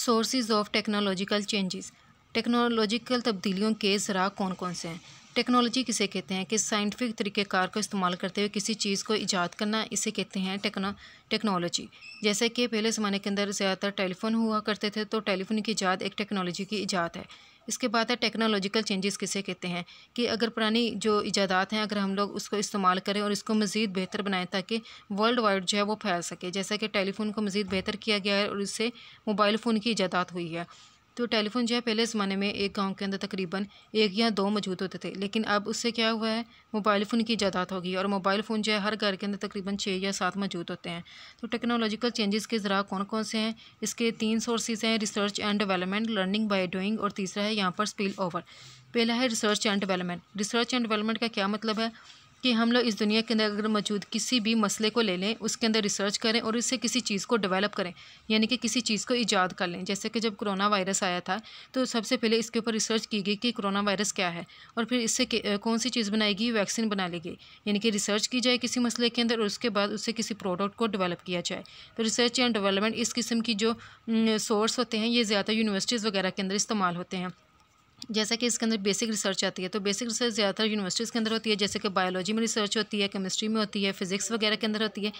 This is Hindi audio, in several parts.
sources of technological changes technological तब्दीलियों के ज़रा कौन कौन से हैं टेक्नोलॉजी किसे कहते हैं कि साइंटिफिक तरीक़ेकार को इस्तेमाल करते हुए किसी चीज़ को ईजाद करना इसे कहते हैं टेक्नो टेक्नोलॉजी जैसे कि पहले ज़माने के अंदर ज़्यादातर टेलीफोन हुआ करते थे तो टेलीफोन की ईजाद एक टेक्नोलॉजी की ईजाद है इसके बाद है टेक्नोलॉजिकल चेंजेस किसे कहते हैं कि अगर पुरानी जो ईजादात हैं अगर हम लोग उसको इस्तेमाल करें और इसको मज़ीद बेहतर बनाएं ताकि वर्ल्ड वाइड जो है वो फैल सके जैसा कि टेलीफोन को मज़ीद बेहतर किया गया है और इससे मोबाइल फ़ोन की ईजादात हुई है तो टेलीफोन जो है पहले ज़माने में एक गांव के अंदर तकरीबन एक या दो मौजूद होते थे लेकिन अब उससे क्या हुआ है मोबाइल फ़ोन की ज़्यादात होगी और मोबाइल फ़ोन जो है हर घर के अंदर तकरीबन छः या सात मौजूद होते हैं तो टेक्नोलॉजिकल चेंजेस के ज़रा कौन कौन से हैं इसके तीन सोर्सेज हैं research and development learning by doing और तीसरा है यहाँ पर स्पिल ओवर पहला है research and development research and development का क्या मतलब है कि हम लोग इस दुनिया के अंदर अगर मौजूद किसी भी मसले को ले लें उसके अंदर रिसर्च करें और इससे किसी चीज़ को डेवलप करें यानी कि किसी चीज़ को ईजाद कर लें जैसे कि जब कोरोना वायरस आया था तो सबसे पहले इसके ऊपर रिसर्च की गई कि कोरोना वायरस क्या है और फिर इससे कौन सी चीज़ बनाएगी वैक्सीन बना ली गई यानी कि रिसर्च की जाए किसी मसले के अंदर और उसके बाद उससे किसी प्रोडक्ट को डेवलप किया जाए तो रिसर्च एंड डेवलपमेंट इस किस्म की जो सोर्स होते हैं ये ज़्यादा यूनिवर्सिटीज़ वगैरह के अंदर इस्तेमाल होते हैं जैसा कि इसके अंदर बेसिक रिसर्च आती है तो बेसिक रिसर्च ज़्यादातर यूनिवर्सिटीज़ के अंदर होती है जैसे कि बायोलॉजी में रिसर्च होती है केमिस्ट्री में होती है फिजिक्स वगैरह के अंदर होती है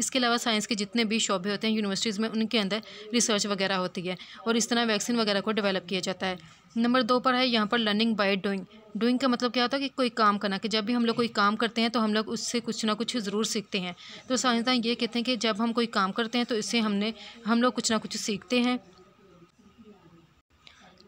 इसके अलावा साइंस के जितने भी शोबे होते हैं यूनिवर्सिटीज़ में उनके अंदर रिसर्च वगैरह होती है और इस तरह वैक्सीन वगैरह को डेवलप किया जाता है नंबर दो पर है यहाँ पर लर्निंग बाय डूइंग डूइंग का मतलब क्या होता है कि कोई काम करना कि जब भी हम लोग कोई काम करते हैं तो हम लोग उससे कुछ ना कुछ ज़रूर सीखते हैं तो साइंसदान ये कहते हैं कि जब हम कोई काम करते हैं तो इससे हमने हम लोग कुछ ना कुछ सीखते हैं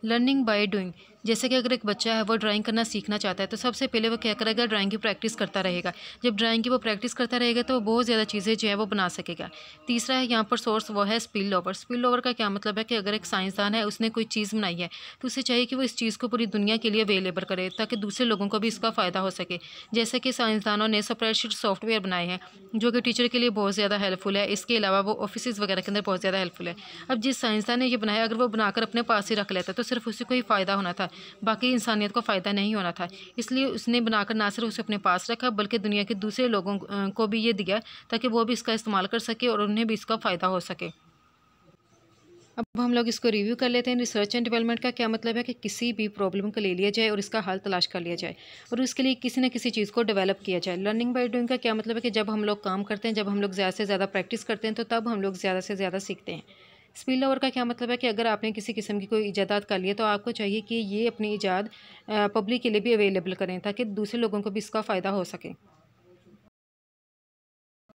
लर्निंग बाय डूइंग जैसे कि अगर एक बच्चा है वो ड्राइंग करना सीखना चाहता है तो सबसे पहले वो क्या करेगा ड्राइंग की प्रैक्टिस करता रहेगा जब ड्राइंग की वो प्रैक्टिस करता रहेगा तो वो बहुत ज़्यादा चीज़ें जो है वो बना सकेगा तीसरा है यहाँ पर सोर्स वो है स्पिल ओवर स्पिल ओवर का क्या मतलब है कि अगर एक साइंसदान है उसने कोई चीज़ बनाई है तो उसे चाहिए कि वो इस चीज़ को पूरी दुनिया के लिए अवेलेबल करे ताकि दूसरे लोगों को भी इसका फ़ायदा हो सके जैसे कि साइंसदानों ने सप्रेशर सॉफ्टवेयर बनाए हैं जो कि टीचर के लिए बहुत ज़्यादा हेल्पफुल है इसके अलावा वो ऑफिस वगैरह के अंदर बहुत ज़्यादा हेल्पफुल है अब जिस साइंसदान ने यह बनाया अगर वो बनाकर अपने पास ही रख लेता तो सिर्फ उसी को ही फ़ायदा होना था बाकी इंसानियत को फ़ायदा नहीं होना था इसलिए उसने बनाकर ना सिर्फ उसे अपने पास रखा बल्कि दुनिया के दूसरे लोगों को भी ये दिया ताकि वो भी इसका इस्तेमाल कर सके और उन्हें भी इसका फ़ायदा हो सके अब हम लोग इसको रिव्यू कर लेते हैं रिसर्च एंड डेवलपमेंट का क्या मतलब है कि किसी भी प्रॉब्लम को ले लिया जाए और इसका हल तलाश कर लिया जाए और उसके लिए किसी न किसी चीज़ को डेवलप किया जाए लर्निंग बाय डूइंग का क्या मतलब है कि जब हम लोग काम करते हैं जब हम लोग ज़्यादा से ज़्यादा प्रैक्टिस करते हैं तो तब हम लोग ज़्यादा से ज़्यादा सीखते हैं स्पिल ओवर का क्या मतलब है कि अगर आपने किसी किस्म की कोई ईजादात कर लिया तो आपको चाहिए कि ये अपनी ईजाद पब्लिक के लिए भी अवेलेबल करें ताकि दूसरे लोगों को भी इसका फ़ायदा हो सके